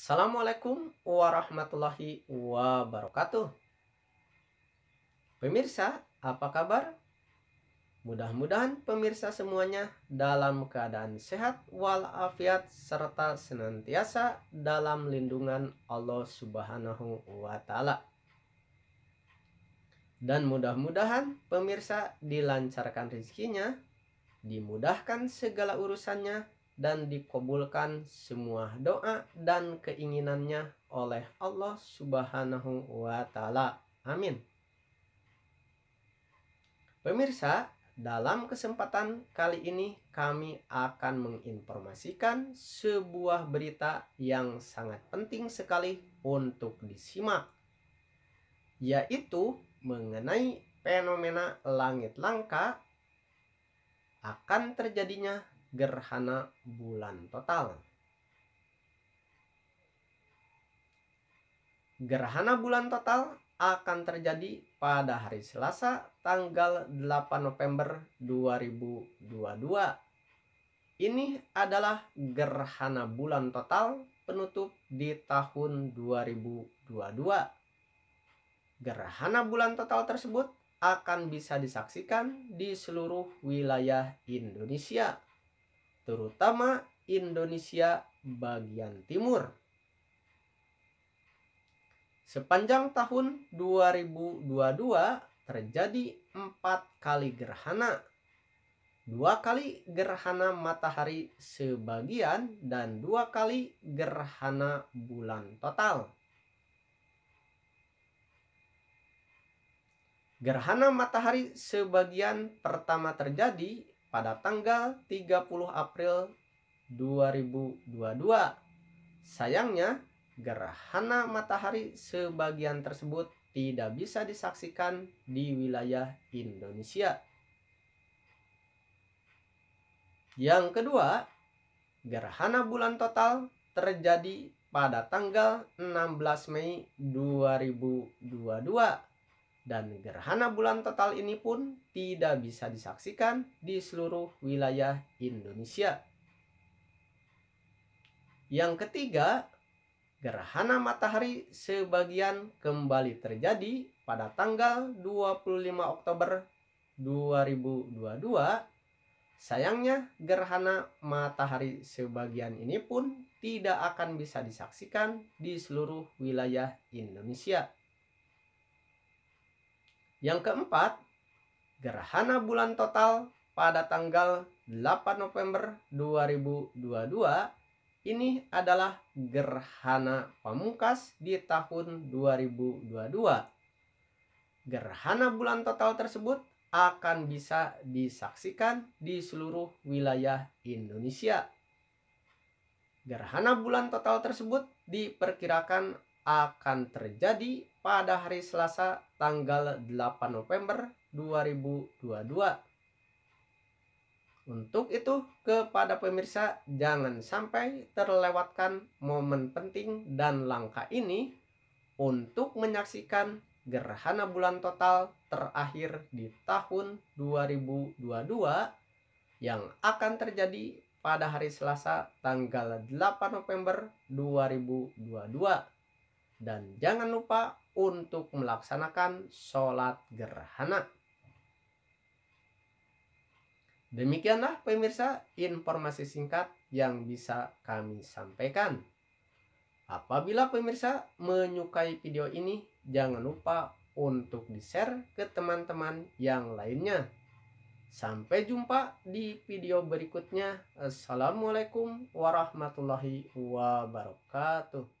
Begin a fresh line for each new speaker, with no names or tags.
Assalamualaikum warahmatullahi wabarakatuh. Pemirsa, apa kabar? Mudah-mudahan pemirsa semuanya dalam keadaan sehat walafiat serta senantiasa dalam lindungan Allah Subhanahu wa taala. Dan mudah-mudahan pemirsa dilancarkan rezekinya, dimudahkan segala urusannya, dan dikabulkan semua doa dan keinginannya oleh Allah Subhanahu wa taala. Amin. Pemirsa, dalam kesempatan kali ini kami akan menginformasikan sebuah berita yang sangat penting sekali untuk disimak yaitu mengenai fenomena langit langka akan terjadinya gerhana bulan total. Gerhana bulan total akan terjadi pada hari Selasa tanggal 8 November 2022. Ini adalah gerhana bulan total penutup di tahun 2022. Gerhana bulan total tersebut akan bisa disaksikan di seluruh wilayah Indonesia terutama Indonesia bagian timur. Sepanjang tahun 2022 terjadi empat kali gerhana. Dua kali gerhana matahari sebagian dan dua kali gerhana bulan total. Gerhana matahari sebagian pertama terjadi pada tanggal 30 April 2022. Sayangnya, gerhana matahari sebagian tersebut tidak bisa disaksikan di wilayah Indonesia. Yang kedua, gerhana bulan total terjadi pada tanggal 16 Mei 2022 dan gerhana bulan total ini pun tidak bisa disaksikan di seluruh wilayah Indonesia. Yang ketiga, gerhana matahari sebagian kembali terjadi pada tanggal 25 Oktober 2022. Sayangnya, gerhana matahari sebagian ini pun tidak akan bisa disaksikan di seluruh wilayah Indonesia. Yang keempat, gerhana bulan total pada tanggal 8 November 2022 ini adalah gerhana pamungkas di tahun 2022. Gerhana bulan total tersebut akan bisa disaksikan di seluruh wilayah Indonesia. Gerhana bulan total tersebut diperkirakan akan terjadi pada hari Selasa tanggal 8 November 2022. Untuk itu, kepada pemirsa, jangan sampai terlewatkan momen penting dan langkah ini untuk menyaksikan gerhana bulan total terakhir di tahun 2022 yang akan terjadi pada hari Selasa tanggal 8 November 2022 dan jangan lupa untuk melaksanakan sholat gerhana. Demikianlah pemirsa informasi singkat yang bisa kami sampaikan. Apabila pemirsa menyukai video ini, jangan lupa untuk di-share ke teman-teman yang lainnya. Sampai jumpa di video berikutnya. Assalamualaikum warahmatullahi wabarakatuh.